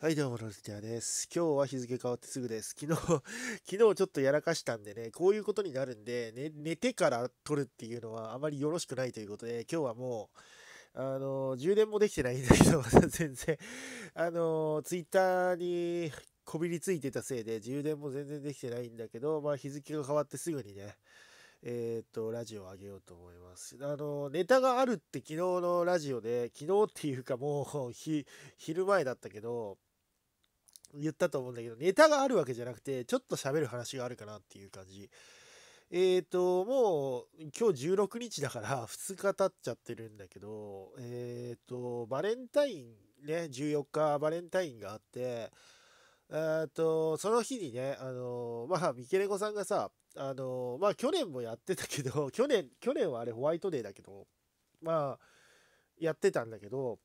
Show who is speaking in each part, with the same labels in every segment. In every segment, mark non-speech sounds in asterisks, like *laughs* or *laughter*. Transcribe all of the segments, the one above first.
Speaker 1: はい、どうも、ロスティアです。今日は日付変わってすぐです。昨日、*laughs* 昨日ちょっとやらかしたんでね、こういうことになるんで、ね、寝てから撮るっていうのはあまりよろしくないということで、今日はもう、あの、充電もできてないんだけど、*laughs* 全然、あの、ツイッターにこびりついてたせいで、充電も全然できてないんだけど、まあ、日付が変わってすぐにね、えっ、と、ラジオを上げようと思います。あの、ネタがあるって昨日のラジオで、昨日っていうかもう、昼前だったけど、言ったと思うんだけど、ネタがあるわけじゃなくて、ちょっと喋る話があるかなっていう感じ。えっ、ー、と、もう今日16日だから2日経っちゃってるんだけど、えっ、ー、と、バレンタインね、14日バレンタインがあって、えっと、その日にね、あの、まあ、ミケレコさんがさ、あの、まあ、去年もやってたけど、*laughs* 去年、去年はあれホワイトデーだけど、まあ、やってたんだけど、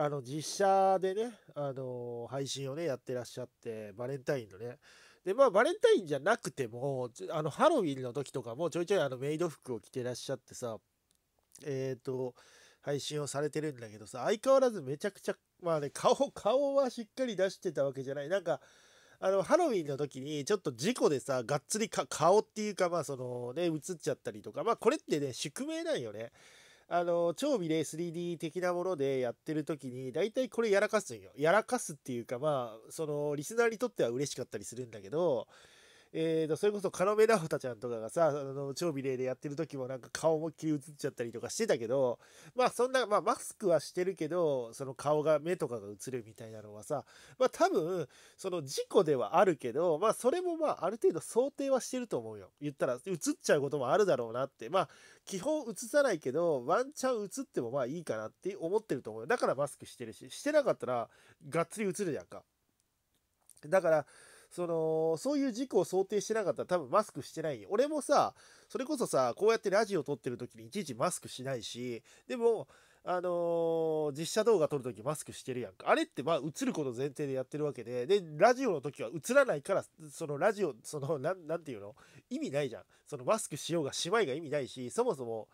Speaker 1: あの実写でね、あの配信をねやってらっしゃってバレンタインのねでまあバレンタインじゃなくてもあのハロウィンの時とかもちょいちょいあのメイド服を着てらっしゃってさえっ、ー、と配信をされてるんだけどさ相変わらずめちゃくちゃまあね顔顔はしっかり出してたわけじゃないなんかあのハロウィンの時にちょっと事故でさがっつり顔っていうかまあそのね映っちゃったりとかまあこれってね宿命なんよねあの、超美麗 3D 的なものでやってる時に、大体これやらかすんよ。やらかすっていうか、まあ、その、リスナーにとっては嬉しかったりするんだけど、えーと、それこそカロメラフタちゃんとかがさ、あの、超美麗でやってる時もなんか顔も切り映っちゃったりとかしてたけど、まあそんな、まあマスクはしてるけど、その顔が、目とかが映るみたいなのはさ、まあ多分、その事故ではあるけど、まあそれもまあある程度想定はしてると思うよ。言ったら映っちゃうこともあるだろうなって、まあ基本映さないけど、ワンチャン映ってもまあいいかなって思ってると思うよ。だからマスクしてるし、してなかったらがっつり映るじゃんか。だから、その、そういう事故を想定してなかったら多分マスクしてないよ。俺もさ、それこそさ、こうやってラジオ撮ってる時にいちいちマスクしないし、でも、あのー、実写動画撮るときマスクしてるやんか。あれってまあ映ること前提でやってるわけで、で、ラジオの時は映らないから、そのラジオ、その、なん、なんていうの意味ないじゃん。そのマスクしようがしまいが意味ないし、そもそも、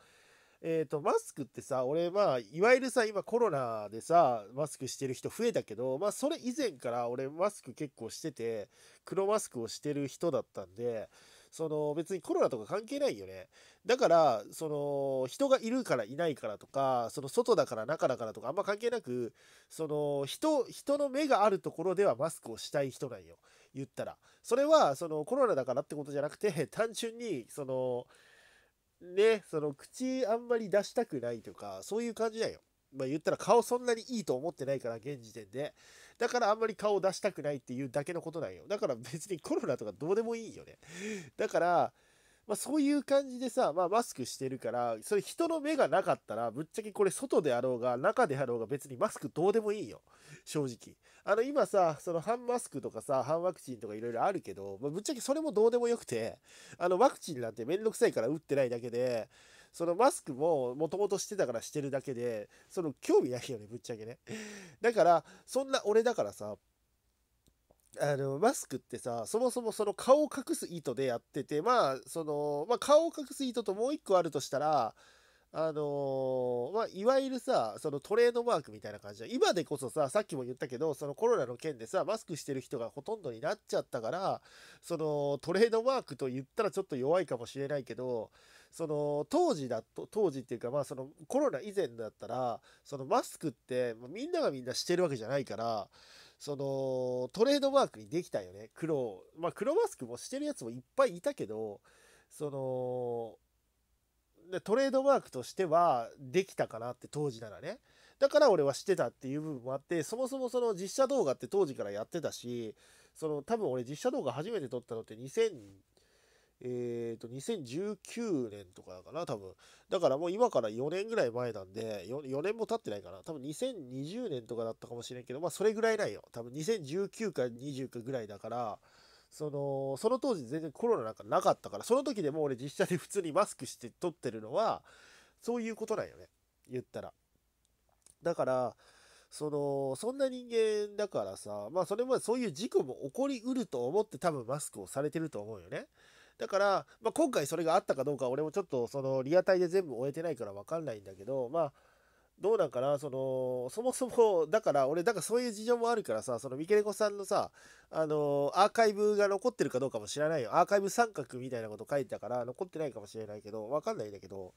Speaker 1: えっ、ー、と、マスクってさ、俺、まあ、いわゆるさ、今コロナでさ、マスクしてる人増えたけど、まあ、それ以前から俺、マスク結構してて、黒マスクをしてる人だったんで、その別にコロナとか関係ないよね。だから、その人がいるからいないからとか、その外だから中だからとかあんま関係なく、その人、人の目があるところではマスクをしたい人なんよ。言ったら。それは、そのコロナだからってことじゃなくて、単純に、その、ね、その口あんまり出したくないとか、そういう感じだよ。まあ言ったら顔そんなにいいと思ってないから、現時点で。だからあんまり顔を出したくないっていうだけのことなんよ。だから別にコロナとかどうでもいいよね。だから、まあ、そういう感じでさ、まあ、マスクしてるから、それ人の目がなかったら、ぶっちゃけこれ外であろうが、中であろうが別にマスクどうでもいいよ。正直。あの、今さ、その半マスクとかさ、半ワクチンとかいろいろあるけど、まあ、ぶっちゃけそれもどうでもよくて、あの、ワクチンなんてめんどくさいから打ってないだけで、そのマスクももともとしてたからしてるだけで、その興味ないよね、ぶっちゃけね。だから、そんな俺だからさ、あのマスクってさそもそもその顔を隠す意図でやっててまあその、まあ、顔を隠す糸ともう一個あるとしたらあのまあ、いわゆるさそのトレードマークみたいな感じで今でこそささっきも言ったけどそのコロナの件でさマスクしてる人がほとんどになっちゃったからそのトレードマークと言ったらちょっと弱いかもしれないけどその当時だと当時っていうかまあそのコロナ以前だったらそのマスクってみんながみんなしてるわけじゃないからそのトレードマークにできたよね黒まあ黒マスクもしてるやつもいっぱいいたけどそのでトレードマークとしてはできたかなって当時ならねだから俺はしてたっていう部分もあってそもそもその実写動画って当時からやってたしその多分俺実写動画初めて撮ったのって2 0 0えっ、ー、と、2019年とかかな、多分。だからもう今から4年ぐらい前なんで4、4年も経ってないかな。多分2020年とかだったかもしれんけど、まあそれぐらいないよ。多分2019か20かぐらいだから、その、その当時全然コロナなんかなかったから、その時でも俺実写で普通にマスクして撮ってるのは、そういうことなんよね。言ったら。だから、その、そんな人間だからさ、まあそれまでそういう事故も起こりうると思って多分マスクをされてると思うよね。だから、まあ、今回それがあったかどうか俺もちょっとそのリアタイで全部終えてないから分かんないんだけどまあどうなんかなそのそもそもだから俺だからそういう事情もあるからさそのミケネコさんのさあのアーカイブが残ってるかどうかも知らないよアーカイブ三角みたいなこと書いてたから残ってないかもしれないけど分かんないんだけど、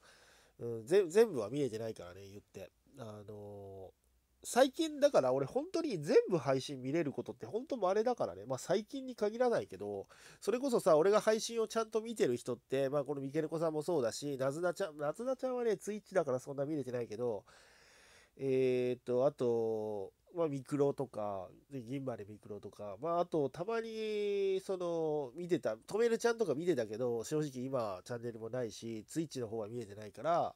Speaker 1: うん、全部は見えてないからね言ってあのー最近だから俺本当に全部配信見れることって本当れだからね。まあ最近に限らないけど、それこそさ、俺が配信をちゃんと見てる人って、まあこのミケルコさんもそうだし、なずなちゃん、なずなちゃんはね、ツイッチだからそんな見れてないけど、えー、っと、あと、まあ、ミクロとか、銀までミクロとか、まあ、あと、たまに、その、見てた、止めるちゃんとか見てたけど、正直今、チャンネルもないし、ツイッチの方は見えてないから、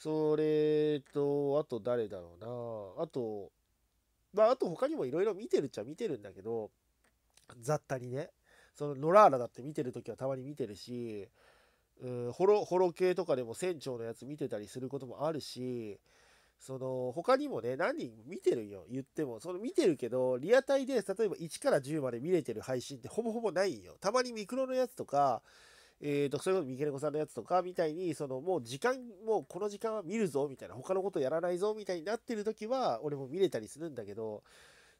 Speaker 1: それと、あと誰だろうな。あと、まあ、あと他にもいろいろ見てるっちゃ見てるんだけど、雑多にね。その、ノラーラだって見てるときはたまに見てるし、うん、ホロ、ホロ系とかでも船長のやつ見てたりすることもあるし、その、他にもね、何人見てるよ、言っても。その見てるけど、リアタイで、例えば1から10まで見れてる配信ってほぼほぼないよ。たまにミクロのやつとか、えーと、それこそ三毛子さんのやつとかみたいに、そのもう時間、もうこの時間は見るぞみたいな、他のことやらないぞみたいになってる時は、俺も見れたりするんだけど、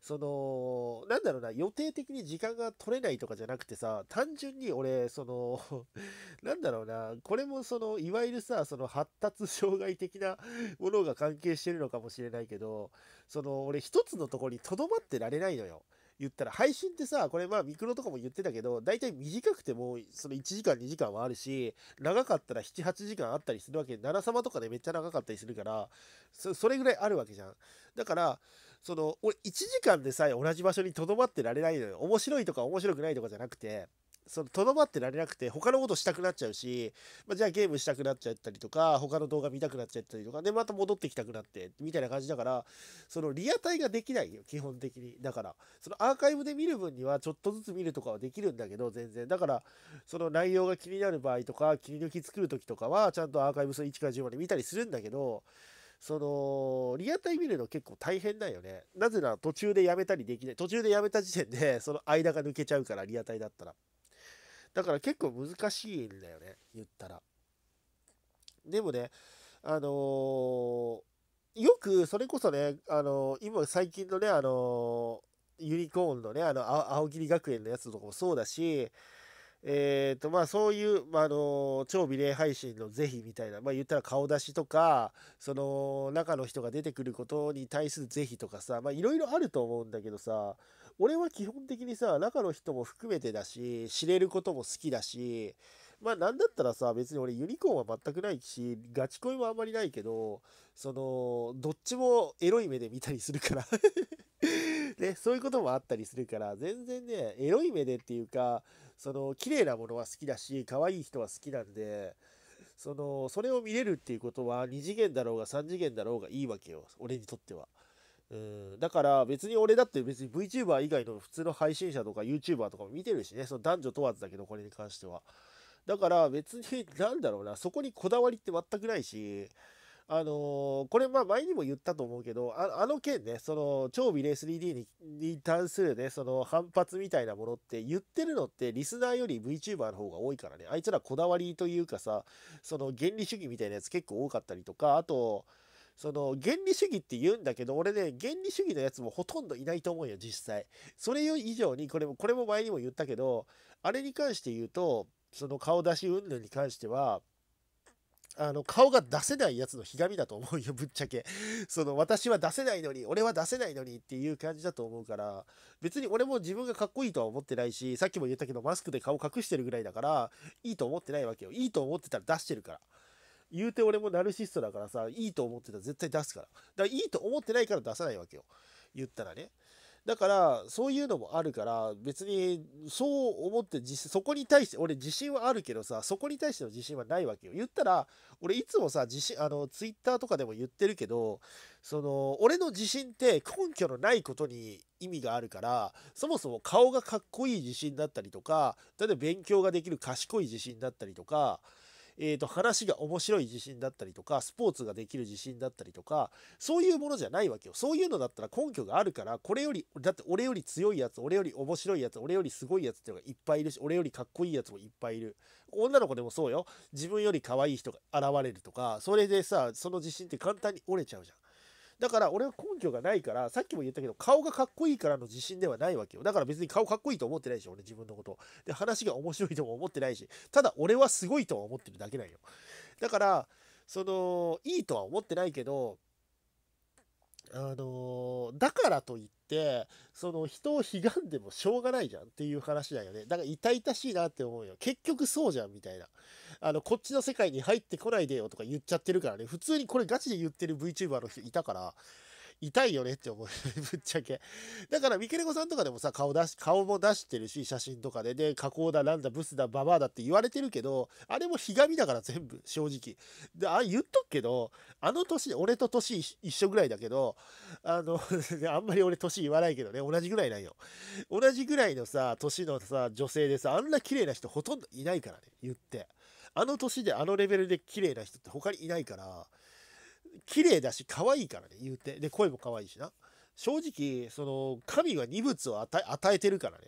Speaker 1: その、なんだろうな、予定的に時間が取れないとかじゃなくてさ、単純に俺、その、*laughs* なんだろうな、これもその、いわゆるさ、その発達障害的なものが関係してるのかもしれないけど、その、俺一つのところにとどまってられないのよ。言ったら、配信ってさ、これまあミクロとかも言ってたけど、大体短くてもその1時間2時間はあるし、長かったら7、8時間あったりするわけで、7様とかでめっちゃ長かったりするから、そそれぐらいあるわけじゃん。だから、その、俺1時間でさえ同じ場所にとどまってられないのよ。面白いとか面白くないとかじゃなくて、そのとどまってられなくて他のことしたくなっちゃうし、まあ、じゃあゲームしたくなっちゃったりとか他の動画見たくなっちゃったりとかでまた戻ってきたくなってみたいな感じだからそのリアタイができないよ基本的にだからそのアーカイブで見る分にはちょっとずつ見るとかはできるんだけど全然だからその内容が気になる場合とか切り抜き作る時とかはちゃんとアーカイブその1から10まで見たりするんだけどそのリアタイ見るの結構大変だよねなぜなら途中でやめたりできない途中でやめた時点でその間が抜けちゃうからリアタイだったら。だから結構難しいんだよね、言ったら。でもね、あのー、よく、それこそね、あのー、今最近のね、あのー、ユニコーンのね、あの、青桐学園のやつとかもそうだし、えーとまあ、そういう、まあ、あの超美麗配信の是非みたいな、まあ、言ったら顔出しとかその中の人が出てくることに対する是非とかさいろいろあると思うんだけどさ俺は基本的にさ中の人も含めてだし知れることも好きだしまあなんだったらさ、別に俺ユニコーンは全くないし、ガチ恋もあんまりないけど、その、どっちもエロい目で見たりするから *laughs* ね、そういうこともあったりするから、全然ね、エロい目でっていうか、その、綺麗なものは好きだし、可愛い人は好きなんで、その、それを見れるっていうことは、2次元だろうが3次元だろうがいいわけよ、俺にとっては。うんだから別に俺だって別に VTuber 以外の普通の配信者とか YouTuber とかも見てるしね、その男女問わずだけど、これに関しては。だから別に、なんだろうな、そこにこだわりって全くないし、あのー、これ、まあ前にも言ったと思うけど、ああの件ね、その、超ビレ 3D にに対するね、その反発みたいなものって言ってるのって、リスナーより VTuber の方が多いからね、あいつらこだわりというかさ、その原理主義みたいなやつ結構多かったりとか、あと、その原理主義って言うんだけど、俺ね、原理主義のやつもほとんどいないと思うよ、実際。それ以上に、これも、これも前にも言ったけど、あれに関して言うと、その顔出し云々に関してはあの顔が出せないやつのひがみだと思うよぶっちゃけその私は出せないのに俺は出せないのにっていう感じだと思うから別に俺も自分がかっこいいとは思ってないしさっきも言ったけどマスクで顔隠してるぐらいだからいいと思ってないわけよいいと思ってたら出してるから言うて俺もナルシストだからさいいと思ってたら絶対出すからだからいいと思ってないから出さないわけよ言ったらねだからそういうのもあるから別にそう思ってそこに対して俺自信はあるけどさそこに対しての自信はないわけよ言ったら俺いつもさ自信あのツイッターとかでも言ってるけどその俺の自信って根拠のないことに意味があるからそもそも顔がかっこいい自信だったりとか例えば勉強ができる賢い自信だったりとかえーと、話が面白い自信だったりとかスポーツができる自信だったりとかそういうものじゃないわけよそういうのだったら根拠があるからこれよりだって俺より強いやつ俺より面白いやつ俺よりすごいやつっていうのがいっぱいいるし俺よりかっこいいやつもいっぱいいる女の子でもそうよ自分より可愛い人が現れるとかそれでさその自信って簡単に折れちゃうじゃんだから俺は根拠がないから、さっきも言ったけど、顔がかっこいいからの自信ではないわけよ。だから別に顔かっこいいと思ってないし、俺自分のこと。で、話が面白いとも思ってないし、ただ俺はすごいとは思ってるだけなんよ。だから、その、いいとは思ってないけど、あのーだからといって、その人を悲願でもしょうがないじゃんっていう話だよね。だから痛々しいなって思うよ。結局そうじゃんみたいな。あの、こっちの世界に入ってこないでよとか言っちゃってるからね。普通にこれガチで言ってる VTuber の人いたから、痛いよねって思う。*laughs* ぶっちゃけ。だから、ミケレコさんとかでもさ、顔出し、顔も出してるし、写真とかで、で、加工だ、なんだ、ブスだ、ババアだって言われてるけど、あれもひがみだから全部、正直。で、あ、言っとくけど、あの年、俺と年一緒ぐらいだけど、あの *laughs* あんまり俺年言わないけどね、同じぐらいなんよ。同じぐらいのさ、年のさ、女性でさ、あんな綺麗な人ほとんどいないからね、言って。あの年であのレベルで綺麗な人って他にいないから、綺麗だし可愛いからね言うてで声も可愛いしな正直その神は二物を与えてるからね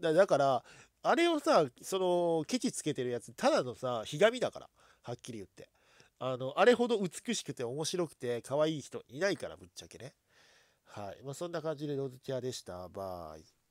Speaker 1: だだからあれをさそのケチつけてるやつただのさひがみだからはっきり言ってあのあれほど美しくて面白くて可愛い人いないからぶっちゃけねはいまあそんな感じでロズチアでしたバイ